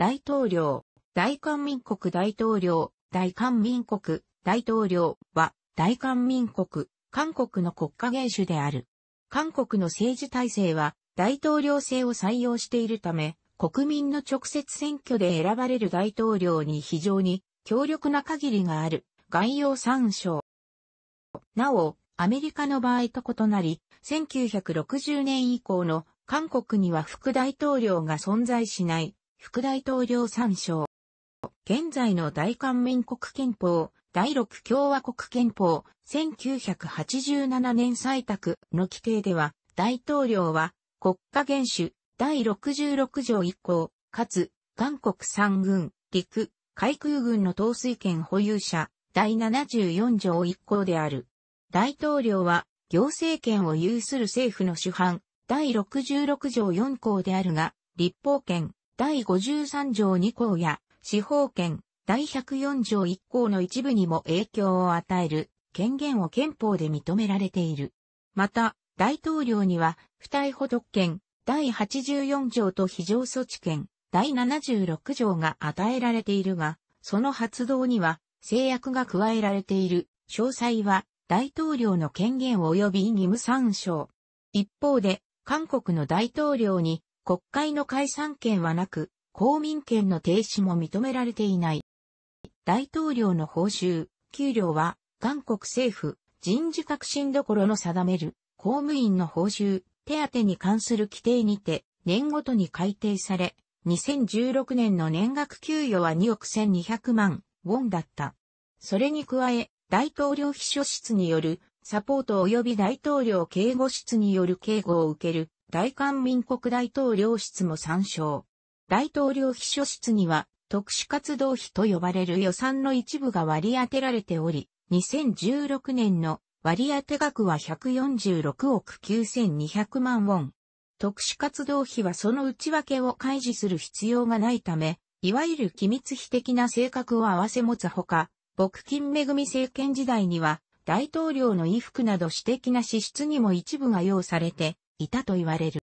大統領、大韓民国大統領、大韓民国、大統領は、大韓民国、韓国の国家元首である。韓国の政治体制は、大統領制を採用しているため、国民の直接選挙で選ばれる大統領に非常に強力な限りがある。概要参照。なお、アメリカの場合と異なり、1960年以降の韓国には副大統領が存在しない副大統領参照。現在の大韓民国憲法、第六共和国憲法、1987年採択の規定では、大統領は国家元首、第66条以降、かつ、韓国三軍、陸、海空軍の統帥権保有者、第74条以降である。大統領は、行政権を有する政府の主犯、第66条4項であるが、立法権、第53条2項や、司法権、第104条1項の一部にも影響を与える権限を憲法で認められている。また、大統領には、不逮捕特権、第84条と非常措置権、第76条が与えられているが、その発動には制約が加えられている。詳細は大統領の権限及び義務参照。一方で、韓国の大統領に国会の解散権はなく、公民権の停止も認められていない。大統領の報酬、給料は、韓国政府、人事革新どころの定める、公務員の報酬、手当に関する規定にて、年ごとに改定され、2016年の年額給与は2億1200万ウォンだった。それに加え、大統領秘書室によるサポート及び大統領警護室による警護を受ける大韓民国大統領室も参照。大統領秘書室には、特殊活動費と呼ばれる予算の一部が割り当てられており、2016年の割当額は146億9200万ウォン。特殊活動費はその内訳を開示する必要がないため、いわゆる機密費的な性格を併せ持つほか、牧金恵政権時代には、大統領の衣服など私的な支出にも一部が用されて、いたと言われる。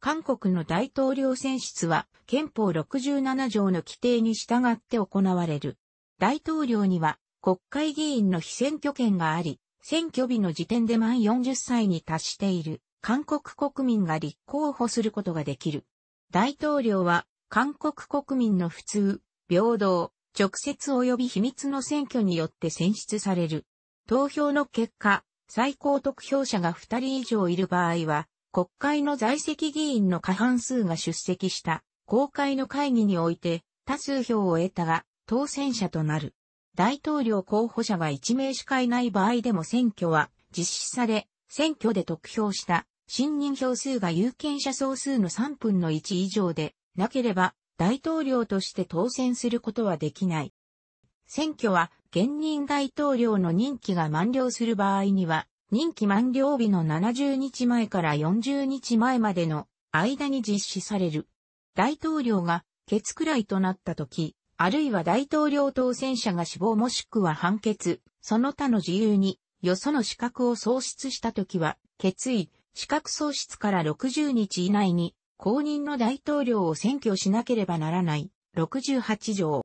韓国の大統領選出は憲法67条の規定に従って行われる。大統領には国会議員の被選挙権があり、選挙日の時点で満40歳に達している韓国国民が立候補することができる。大統領は韓国国民の普通、平等、直接及び秘密の選挙によって選出される。投票の結果、最高得票者が2人以上いる場合は、国会の在籍議員の過半数が出席した公開の会議において多数票を得たが当選者となる。大統領候補者が1名しかいない場合でも選挙は実施され、選挙で得票した信任票数が有権者総数の3分の1以上でなければ大統領として当選することはできない。選挙は現任大統領の任期が満了する場合には任期満了日の70日前から40日前までの間に実施される。大統領が欠くらいとなった時、あるいは大統領当選者が死亡もしくは判決、その他の自由に、よその資格を喪失した時は、決意、資格喪失から60日以内に、公認の大統領を選挙しなければならない、68条。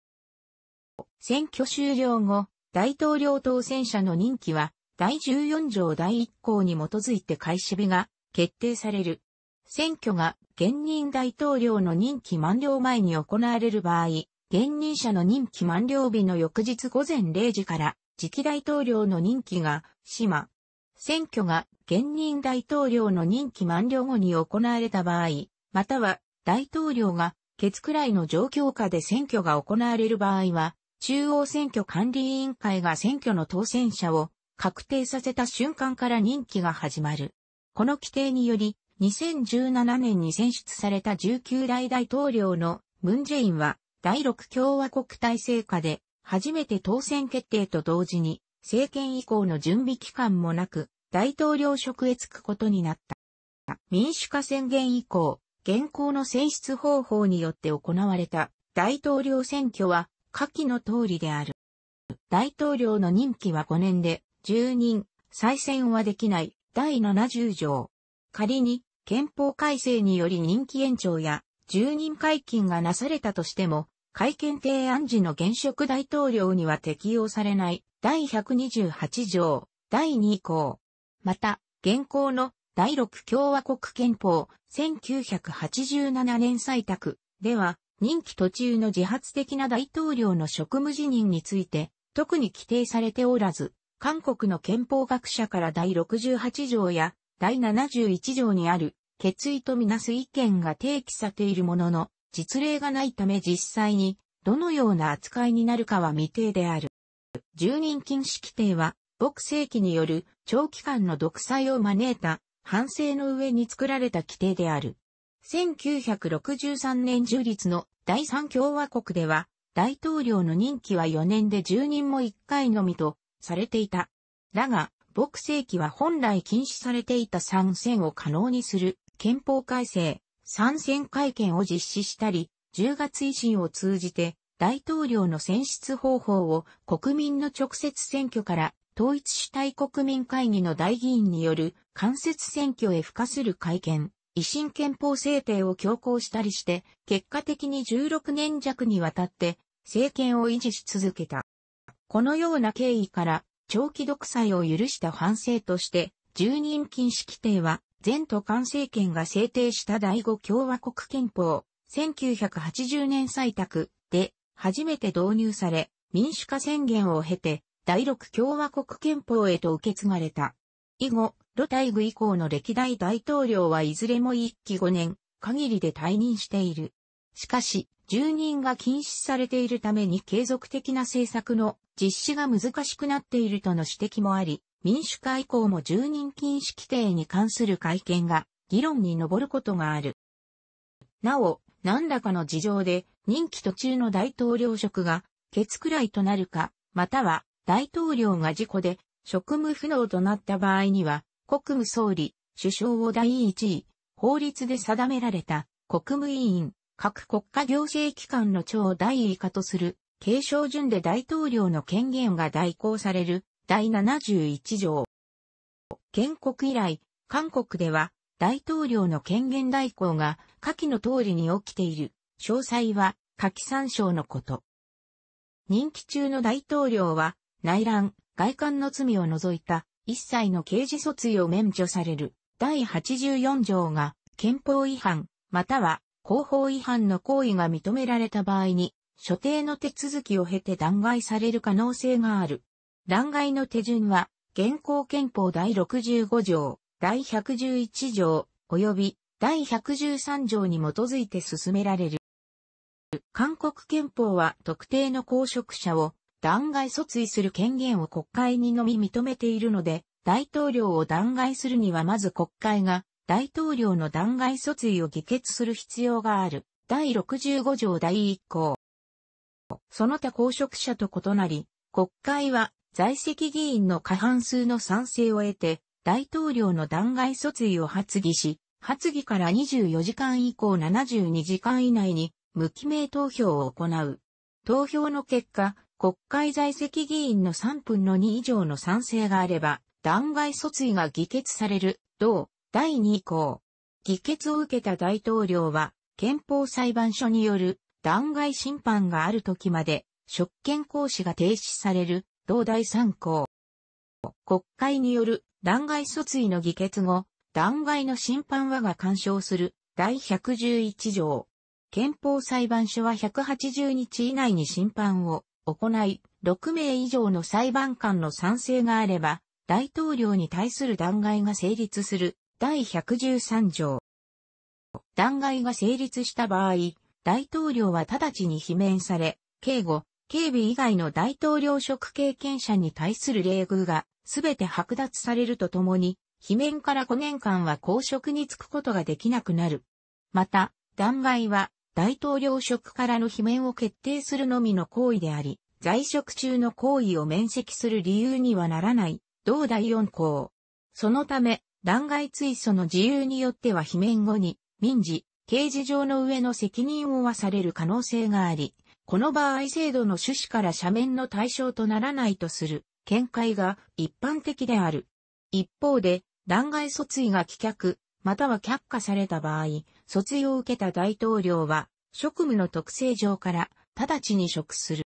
選挙終了後、大統領当選者の任期は、第14条第1項に基づいて開始日が決定される。選挙が現任大統領の任期満了前に行われる場合、現任者の任期満了日の翌日午前0時から次期大統領の任期が島。選挙が現任大統領の任期満了後に行われた場合、または大統領が欠くらいの状況下で選挙が行われる場合は、中央選挙管理委員会が選挙の当選者を確定させた瞬間から任期が始まる。この規定により、2017年に選出された19代大統領のムンジェインは、第6共和国体制下で、初めて当選決定と同時に、政権以降の準備期間もなく、大統領職へ就くことになった。民主化宣言以降、現行の選出方法によって行われた大統領選挙は下記の通りである。大統領の任期は5年で、住人、再選はできない、第70条。仮に、憲法改正により任期延長や、住人解禁がなされたとしても、改憲提案時の現職大統領には適用されない、第128条、第2項。また、現行の第6共和国憲法1987年採択では、任期途中の自発的な大統領の職務辞任について、特に規定されておらず、韓国の憲法学者から第68条や第71条にある決意とみなす意見が提起されているものの、実例がないため実際にどのような扱いになるかは未定である。住人禁止規定は、牧世紀による長期間の独裁を招いた反省の上に作られた規定である。1963年樹立の第三共和国では、大統領の任期は4年で住人も1回のみとされていた。だが、牧世紀は本来禁止されていた参戦を可能にする憲法改正、参戦会見を実施したり、10月維新を通じて大統領の選出方法を国民の直接選挙から統一主体国民会議の大議員による間接選挙へ付加する会見、維新憲法制定を強行したりして、結果的に16年弱にわたって政権を維持し続けた。このような経緯から、長期独裁を許した反省として、住人禁止規定は、前途官政権が制定した第五共和国憲法、1980年採択で、初めて導入され、民主化宣言を経て、第六共和国憲法へと受け継がれた。以後、ロ大具以降の歴代大統領はいずれも一期五年、限りで退任している。しかし、住人が禁止されているために継続的な政策の実施が難しくなっているとの指摘もあり、民主化以降も住人禁止規定に関する会見が議論に上ることがある。なお、何らかの事情で任期途中の大統領職が欠くらいとなるか、または大統領が事故で職務不能となった場合には、国務総理、首相を第一位、法律で定められた国務委員、各国家行政機関の長大以下とする、継承順で大統領の権限が代行される、第71条。建国以来、韓国では、大統領の権限代行が、下記の通りに起きている。詳細は、下記参照のこと。任期中の大統領は、内乱、外観の罪を除いた、一切の刑事訴追を免除される。第84条が、憲法違反、または広報違反の行為が認められた場合に、所定の手続きを経て弾劾される可能性がある。弾劾の手順は、現行憲法第65条、第111条、及び第113条に基づいて進められる。韓国憲法は特定の公職者を弾劾訴追する権限を国会にのみ認めているので、大統領を弾劾するにはまず国会が大統領の弾劾訴追を議決する必要がある。第65条第1項。その他公職者と異なり、国会は在籍議員の過半数の賛成を得て、大統領の弾劾訴追を発議し、発議から24時間以降72時間以内に無記名投票を行う。投票の結果、国会在籍議員の3分の2以上の賛成があれば、弾劾訴追が議決される。同第2項。議決を受けた大統領は、憲法裁判所による弾劾審判がある時まで、職権行使が停止される、同第3項。国会による弾劾訴追の議決後、弾劾の審判はが干渉する、第111条。憲法裁判所は180日以内に審判を行い、6名以上の裁判官の賛成があれば、大統領に対する弾劾が成立する第113条。弾劾が成立した場合、大統領は直ちに罷免され、警護、警備以外の大統領職経験者に対する礼遇が全て剥奪されるとともに、罷免から5年間は公職に就くことができなくなる。また、弾劾は大統領職からの罷免を決定するのみの行為であり、在職中の行為を免責する理由にはならない、同第4項。そのため、弾劾追訴の自由によっては罷免後に、民事、刑事上の上の責任を負わされる可能性があり、この場合制度の趣旨から斜面の対象とならないとする見解が一般的である。一方で、弾劾訴追が棄却、または却下された場合、訴追を受けた大統領は、職務の特性上から直ちに職する。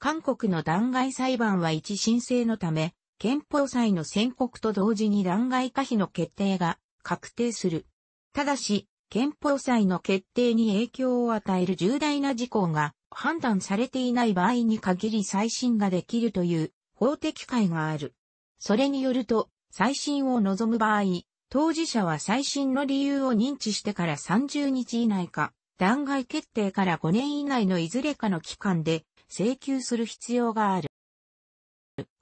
韓国の弾劾裁判は一申請のため、憲法裁の宣告と同時に弾劾可否の決定が確定する。ただし、憲法裁の決定に影響を与える重大な事項が判断されていない場合に限り再審ができるという法的解がある。それによると、再審を望む場合、当事者は再審の理由を認知してから30日以内か、弾劾決定から5年以内のいずれかの期間で請求する必要がある。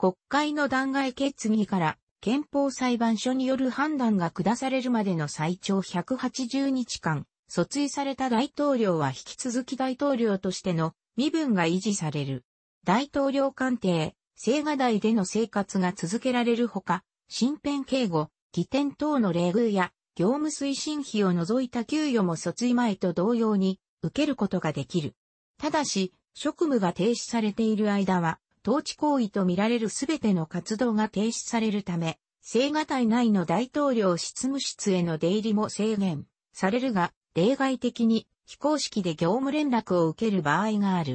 国会の弾劾決議から憲法裁判所による判断が下されるまでの最長180日間、訴追された大統領は引き続き大統領としての身分が維持される。大統領官邸、青瓦台での生活が続けられるほか、身辺警護、起点等の礼遇や業務推進費を除いた給与も訴追前と同様に受けることができる。ただし、職務が停止されている間は、統治行為とみられるすべての活動が停止されるため、青瓦台内の大統領執務室への出入りも制限されるが、例外的に非公式で業務連絡を受ける場合がある。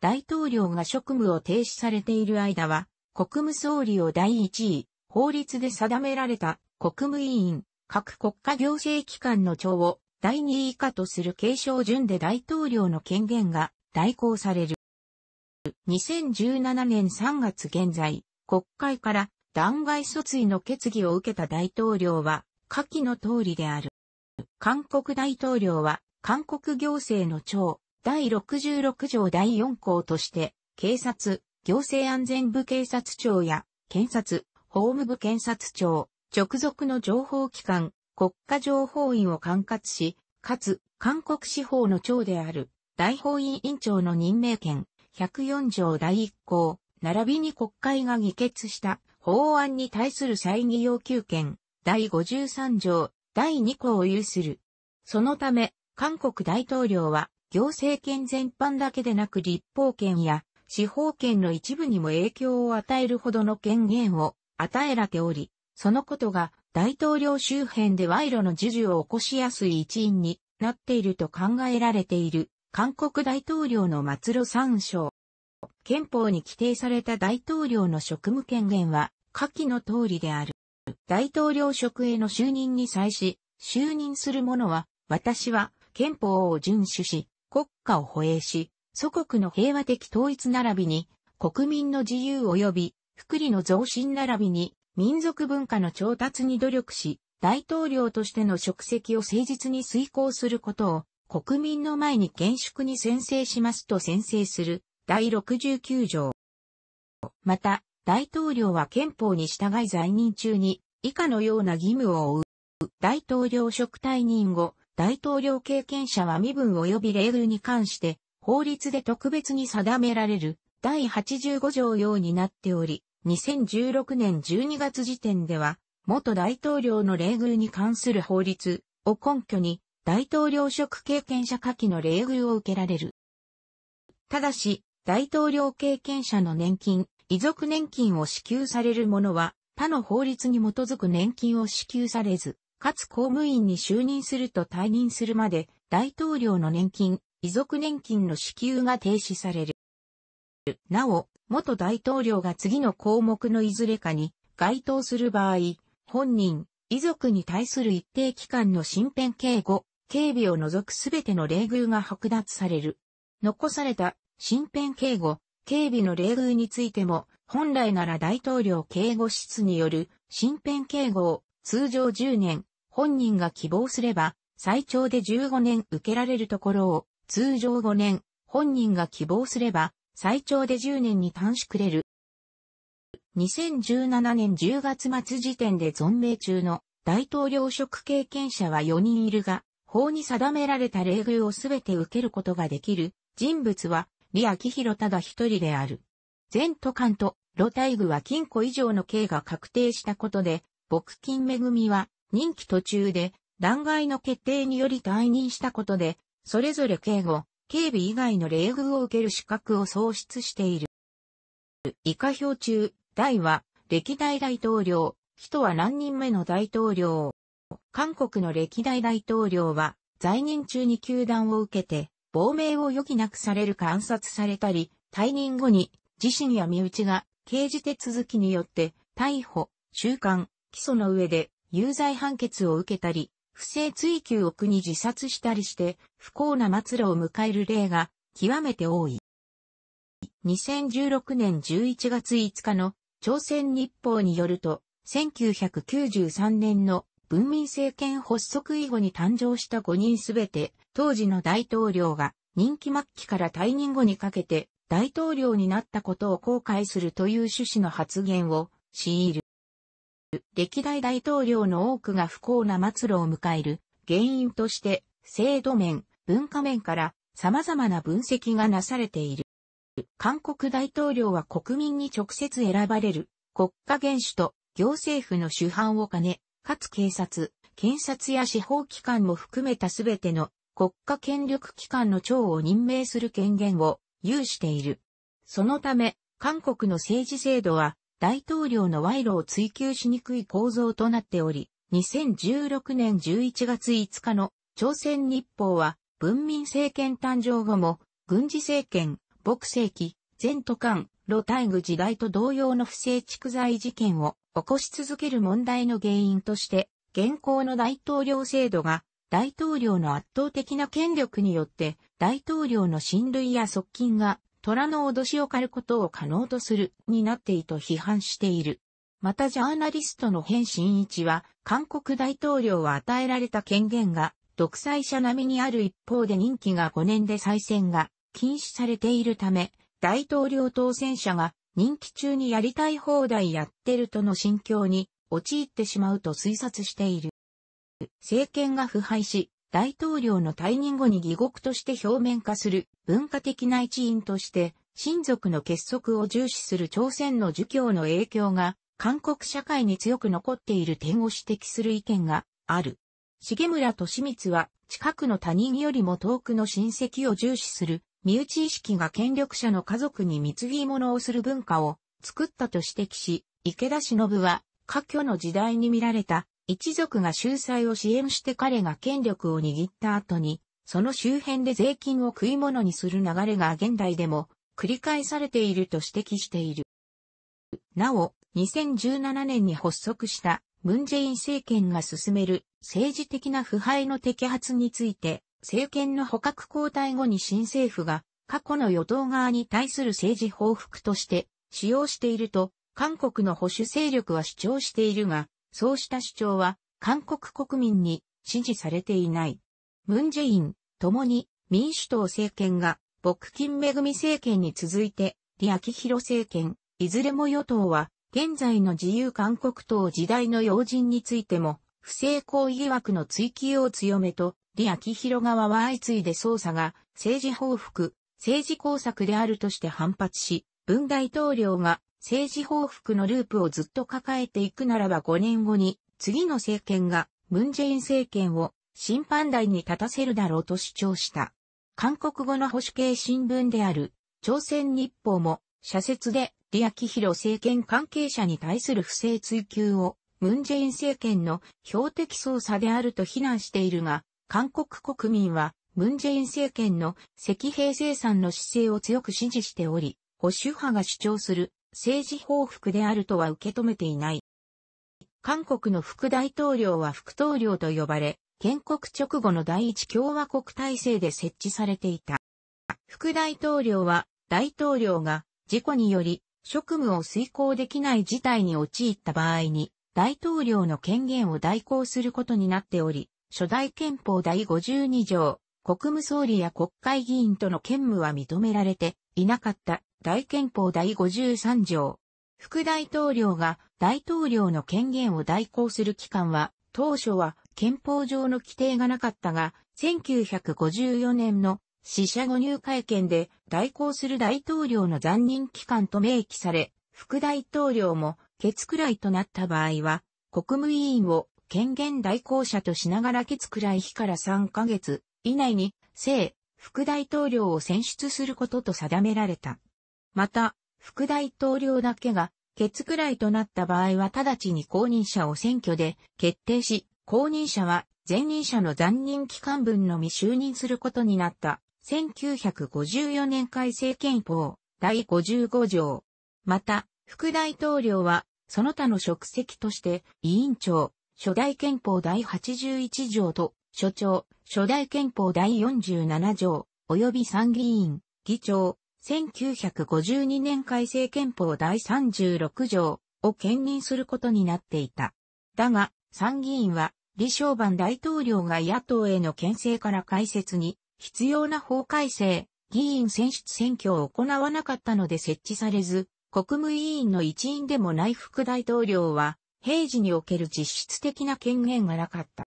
大統領が職務を停止されている間は、国務総理を第一位、法律で定められた国務委員、各国家行政機関の長を第二位以下とする継承順で大統領の権限が代行される。2017年3月現在、国会から弾劾訴追の決議を受けた大統領は、下記の通りである。韓国大統領は、韓国行政の長、第66条第4項として、警察、行政安全部警察庁や、検察、法務部検察庁、直属の情報機関、国家情報院を管轄し、かつ、韓国司法の長である、大法院院長の任命権、104条第1項、並びに国会が議決した法案に対する再議要求権、第53条、第2項を有する。そのため、韓国大統領は、行政権全般だけでなく立法権や司法権の一部にも影響を与えるほどの権限を与えられており、そのことが大統領周辺で賄賂の授受を起こしやすい一因になっていると考えられている。韓国大統領の末路参照。憲法に規定された大統領の職務権限は、下記の通りである。大統領職への就任に際し、就任する者は、私は憲法を遵守し、国家を保衛し、祖国の平和的統一並びに、国民の自由及び福利の増進並びに、民族文化の調達に努力し、大統領としての職責を誠実に遂行することを国民の前に厳粛に宣誓しますと宣誓する第69条。また、大統領は憲法に従い在任中に以下のような義務を負う。大統領職退任後、大統領経験者は身分及び礼遇に関して法律で特別に定められる第85条ようになっており、2016年12月時点では元大統領の礼遇に関する法律を根拠に大統領職経験者下記の礼遇を受けられる。ただし、大統領経験者の年金、遺族年金を支給される者は、他の法律に基づく年金を支給されず、かつ公務員に就任すると退任するまで、大統領の年金、遺族年金の支給が停止される。なお、元大統領が次の項目のいずれかに該当する場合、本人、遺族に対する一定期間の身辺警護、警備を除くすべての冷遇が剥奪される。残された、身辺警護、警備の冷遇についても、本来なら大統領警護室による身辺警護を通常10年、本人が希望すれば最長で15年受けられるところを通常5年、本人が希望すれば最長で10年に短縮れる。2017年10月末時点で存命中の大統領職経験者は4人いるが、法に定められた礼遇をすべて受けることができる人物は、李明弘ただ一人である。前途官と露体具は禁錮以上の刑が確定したことで、牧金恵は任期途中で弾劾の決定により退任したことで、それぞれ警護、警備以外の礼遇を受ける資格を喪失している。以下表中、大は歴代大統領、人は何人目の大統領。韓国の歴代大統領は、在任中に球団を受けて、亡命を余儀なくされるか暗殺されたり、退任後に自身や身内が刑事手続きによって逮捕、収監、起訴の上で有罪判決を受けたり、不正追及を苦に自殺したりして不幸な末路を迎える例が極めて多い。2016年11月5日の朝鮮日報によると、1993年の文民政権発足以後に誕生した5人すべて、当時の大統領が任期末期から退任後にかけて大統領になったことを後悔するという趣旨の発言を強いる。歴代大統領の多くが不幸な末路を迎える原因として制度面、文化面から様々な分析がなされている。韓国大統領は国民に直接選ばれる国家元首と行政府の主犯を兼ねかつ警察、検察や司法機関も含めたすべての国家権力機関の長を任命する権限を有している。そのため、韓国の政治制度は大統領の賄賂を追求しにくい構造となっており、2016年11月5日の朝鮮日報は文民政権誕生後も軍事政権、牧政期、全都間、ロタイグ時代と同様の不正蓄財事件を起こし続ける問題の原因として、現行の大統領制度が大統領の圧倒的な権力によって大統領の親類や側近が虎の脅しを狩ることを可能とするになっていと批判している。またジャーナリストの変真一は韓国大統領は与えられた権限が独裁者並みにある一方で任期が5年で再選が禁止されているため大統領当選者が任期中にやりたい放題やってるとの心境に陥ってしまうと推察している。政権が腐敗し、大統領の退任後に義国として表面化する文化的な一員として、親族の結束を重視する朝鮮の儒教の影響が韓国社会に強く残っている点を指摘する意見がある。重村利光は近くの他人よりも遠くの親戚を重視する身内意識が権力者の家族に貢ぎ物をする文化を作ったと指摘し、池田忍は、過去の時代に見られた一族が秀才を支援して彼が権力を握った後に、その周辺で税金を食い物にする流れが現代でも繰り返されていると指摘している。なお、2017年に発足したムンジェイン政権が進める政治的な腐敗の摘発について、政権の捕獲交代後に新政府が過去の与党側に対する政治報復として使用していると韓国の保守勢力は主張しているが、そうした主張は韓国国民に支持されていない。ムンジェイン、共に民主党政権が、朴金恵政権に続いて、李ヒ弘政権、いずれも与党は、現在の自由韓国党時代の要人についても、不正行為疑惑の追及を強めと、李明弘側は相次いで捜査が政治報復、政治工作であるとして反発し、文大統領が政治報復のループをずっと抱えていくならば5年後に次の政権がムンジェイン政権を審判台に立たせるだろうと主張した。韓国語の保守系新聞である朝鮮日報も社説で李明弘政権関係者に対する不正追及をムンジェイン政権の標的捜査であると非難しているが、韓国国民はムンジェイン政権の赤兵生産の姿勢を強く支持しており、保守派が主張する政治報復であるとは受け止めていない。韓国の副大統領は副統領と呼ばれ、建国直後の第一共和国体制で設置されていた。副大統領は大統領が事故により職務を遂行できない事態に陥った場合に大統領の権限を代行することになっており、初代憲法第52条、国務総理や国会議員との兼務は認められていなかった大憲法第53条。副大統領が大統領の権限を代行する期間は、当初は憲法上の規定がなかったが、1954年の死者誤入会見で代行する大統領の残任期間と明記され、副大統領も決くらいとなった場合は、国務委員を権限代行者としながら決くらい日から3ヶ月以内に、正、副大統領を選出することと定められた。また、副大統領だけが、決くらいとなった場合は直ちに公認者を選挙で決定し、公認者は前任者の残任期間分のみ就任することになった。1954年改正憲法第55条。また、副大統領はその他の職責として、委員長、初代憲法第81条と、所長、初代憲法第47条、及び参議院、議長、1952年改正憲法第36条を兼任することになっていた。だが、参議院は、李承晩大統領が野党への牽制から解説に、必要な法改正、議員選出選挙を行わなかったので設置されず、国務委員の一員でもない副大統領は、平時における実質的な権限がなかった。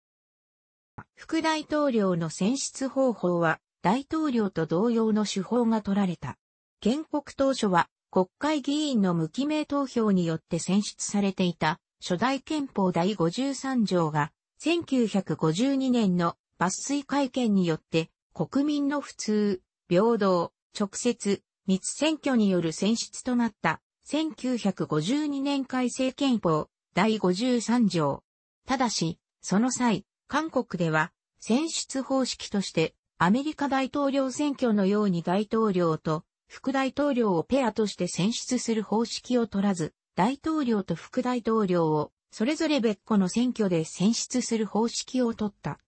副大統領の選出方法は、大統領と同様の手法が取られた。建国当初は、国会議員の無記名投票によって選出されていた、初代憲法第53条が、1952年の抜粋会見によって、国民の普通、平等、直接、密選挙による選出となった1952年改正憲法第53条。ただし、その際、韓国では選出方式としてアメリカ大統領選挙のように大統領と副大統領をペアとして選出する方式を取らず、大統領と副大統領をそれぞれ別個の選挙で選出する方式を取った。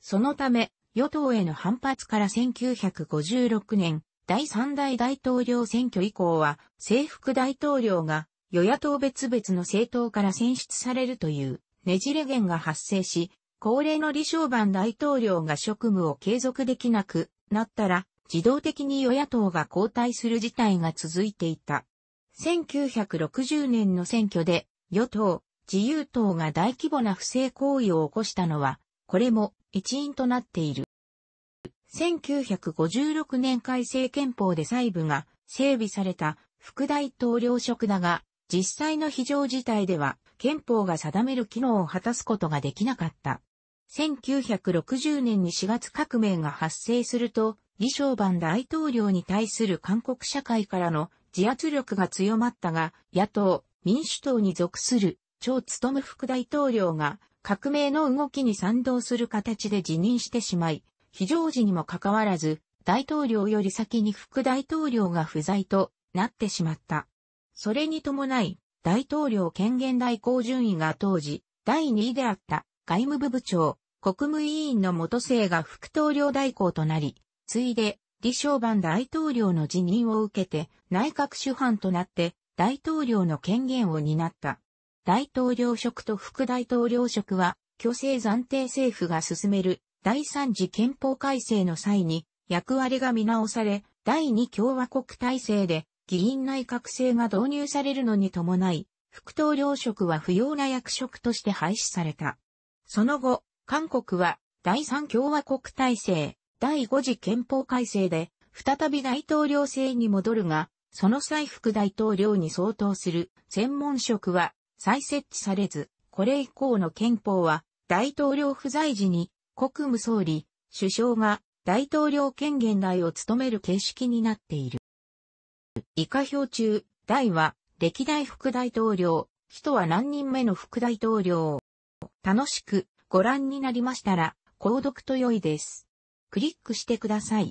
そのため、与党への反発から1956年、第3代大統領選挙以降は、政服大統領が与野党別々の政党から選出されるというねじれ言が発生し、高齢の李承晩大統領が職務を継続できなくなったら、自動的に与野党が交代する事態が続いていた。1960年の選挙で、与党、自由党が大規模な不正行為を起こしたのは、これも一因となっている。1956年改正憲法で細部が整備された副大統領職だが、実際の非常事態では憲法が定める機能を果たすことができなかった。1960年に4月革命が発生すると、李承晩大統領に対する韓国社会からの自圧力が強まったが、野党、民主党に属する、超務副大統領が革命の動きに賛同する形で辞任してしまい、非常時にもかかわらず、大統領より先に副大統領が不在となってしまった。それに伴い、大統領権限代行順位が当時、第2位であった外務部部長、国務委員の元生が副統領代行となり、ついで、李承晩大統領の辞任を受けて、内閣主犯となって、大統領の権限を担った。大統領職と副大統領職は、虚勢暫定政府が進める第3次憲法改正の際に役割が見直され、第2共和国体制で議員内閣制が導入されるのに伴い、副統領職は不要な役職として廃止された。その後、韓国は第3共和国体制、第5次憲法改正で再び大統領制に戻るが、その際副大統領に相当する専門職は再設置されず、これ以降の憲法は大統領不在時に国務総理、首相が大統領権限内を務める形式になっている。以下表中、大は歴代副大統領、人は何人目の副大統領。楽しくご覧になりましたら、購読と良いです。クリックしてください。